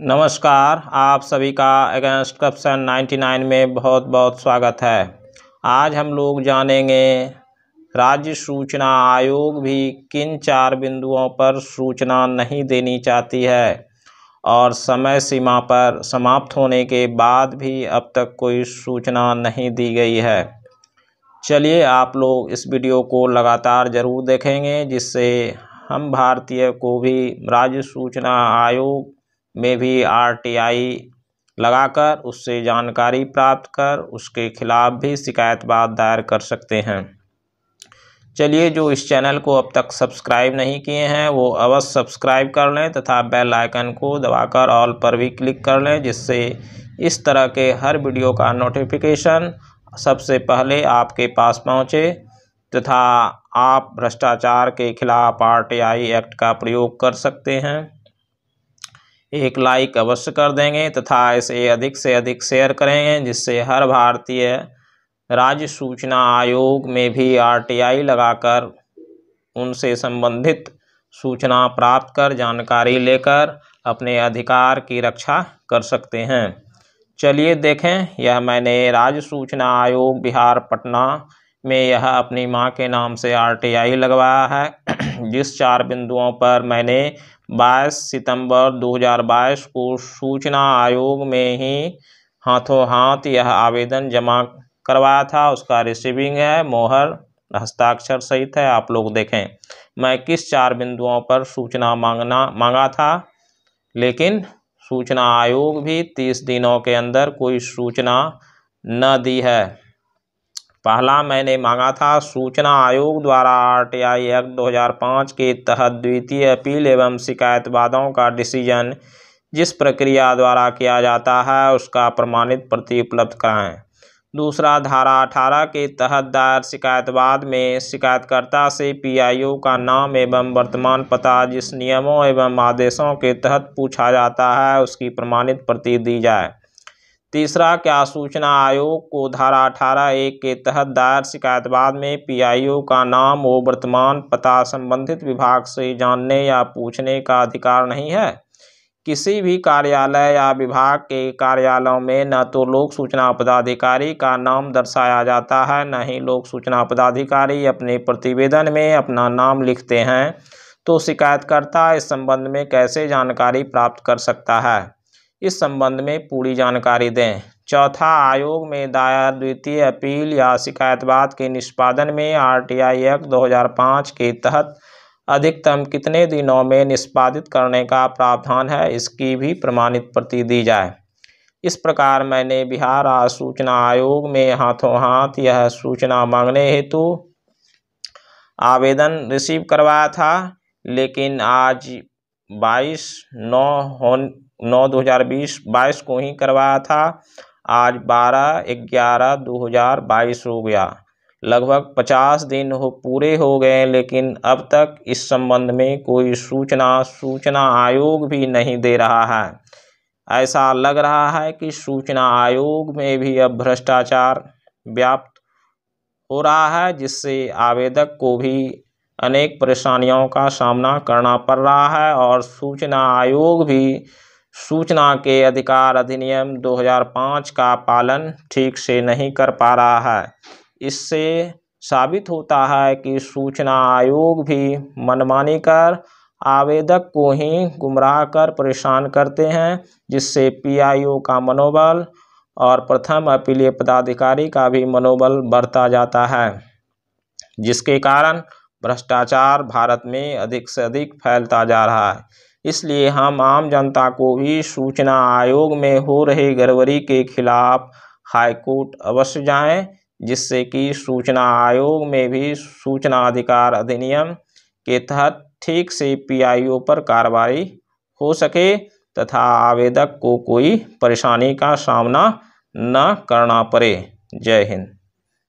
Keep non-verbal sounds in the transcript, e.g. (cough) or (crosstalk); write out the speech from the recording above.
नमस्कार आप सभी का अगेंस्ट करप्शन 99 में बहुत बहुत स्वागत है आज हम लोग जानेंगे राज्य सूचना आयोग भी किन चार बिंदुओं पर सूचना नहीं देनी चाहती है और समय सीमा पर समाप्त होने के बाद भी अब तक कोई सूचना नहीं दी गई है चलिए आप लोग इस वीडियो को लगातार ज़रूर देखेंगे जिससे हम भारतीय को भी राज्य सूचना आयोग में भी आरटीआई लगाकर उससे जानकारी प्राप्त कर उसके खिलाफ भी शिकायत बात दायर कर सकते हैं चलिए जो इस चैनल को अब तक सब्सक्राइब नहीं किए हैं वो अवश्य सब्सक्राइब कर लें तथा बेल आइकन को दबाकर ऑल पर भी क्लिक कर लें जिससे इस तरह के हर वीडियो का नोटिफिकेशन सबसे पहले आपके पास पहुँचे तथा आप भ्रष्टाचार के खिलाफ आर एक्ट का प्रयोग कर सकते हैं एक लाइक अवश्य कर देंगे तथा इसे अधिक से अधिक शेयर करेंगे जिससे हर भारतीय राज्य सूचना आयोग में भी आरटीआई लगाकर उनसे संबंधित सूचना प्राप्त कर जानकारी लेकर अपने अधिकार की रक्षा कर सकते हैं चलिए देखें यह मैंने राज्य सूचना आयोग बिहार पटना में यह अपनी मां के नाम से आरटीआई लगवाया है (clears throat) जिस चार बिंदुओं पर मैंने बाईस सितंबर 2022 को सूचना आयोग में ही हाथों हाथ यह आवेदन जमा करवाया था उसका रिसीविंग है मोहर हस्ताक्षर सहित है आप लोग देखें मैं किस चार बिंदुओं पर सूचना मांगना मांगा था लेकिन सूचना आयोग भी तीस दिनों के अंदर कोई सूचना न दी है पहला मैंने मांगा था सूचना आयोग द्वारा आरटीआई एक्ट 2005 के तहत द्वितीय अपील एवं शिकायत वादों का डिसीजन जिस प्रक्रिया द्वारा किया जाता है उसका प्रमाणित प्रति उपलब्ध कराएँ दूसरा धारा अठारह के तहत दायर शिकायतवाद में शिकायतकर्ता से पीआईओ का नाम एवं वर्तमान पता जिस नियमों एवं आदेशों के तहत पूछा जाता है उसकी प्रमाणित प्रति दी जाए तीसरा क्या सूचना आयोग को धारा अठारह एक के तहत दायर शिकायत बाद में पीआईओ का नाम व वर्तमान पता संबंधित विभाग से जानने या पूछने का अधिकार नहीं है किसी भी कार्यालय या विभाग के कार्यालयों में न तो लोक सूचना पदाधिकारी का नाम दर्शाया जाता है न ही लोक सूचना पदाधिकारी अपने प्रतिवेदन में अपना नाम लिखते हैं तो शिकायतकर्ता इस संबंध में कैसे जानकारी प्राप्त कर सकता है इस संबंध में पूरी जानकारी दें चौथा आयोग में दायर द्वितीय अपील या शिकायतवाद के निष्पादन में आरटीआई एक्ट 2005 के तहत अधिकतम कितने दिनों में निष्पादित करने का प्रावधान है इसकी भी प्रमाणित प्रति दी जाए इस प्रकार मैंने बिहार आज सूचना आयोग में हाथों हाथ यह सूचना मांगने हेतु आवेदन रिसीव करवाया था लेकिन आज बाईस नौ होने नौ दो हज़ार बीस बाईस को ही करवाया था आज बारह ग्यारह दो हज़ार बाईस हो गया लगभग पचास दिन हो पूरे हो गए लेकिन अब तक इस संबंध में कोई सूचना सूचना आयोग भी नहीं दे रहा है ऐसा लग रहा है कि सूचना आयोग में भी अब भ्रष्टाचार व्याप्त हो रहा है जिससे आवेदक को भी अनेक परेशानियों का सामना करना पड़ रहा है और सूचना आयोग भी सूचना के अधिकार अधिनियम 2005 का पालन ठीक से नहीं कर पा रहा है इससे साबित होता है कि सूचना आयोग भी मनमानी कर आवेदक को ही गुमराह कर परेशान करते हैं जिससे पीआईओ का मनोबल और प्रथम अपीलीय पदाधिकारी का भी मनोबल बढ़ता जाता है जिसके कारण भ्रष्टाचार भारत में अधिक से अधिक फैलता जा रहा है इसलिए हम आम जनता को भी सूचना आयोग में हो रहे गड़बड़ी के खिलाफ हाईकोर्ट अवश्य जाएं जिससे कि सूचना आयोग में भी सूचना अधिकार अधिनियम के तहत ठीक से पीआईओ पर कार्रवाई हो सके तथा आवेदक को कोई परेशानी का सामना न करना पड़े जय हिंद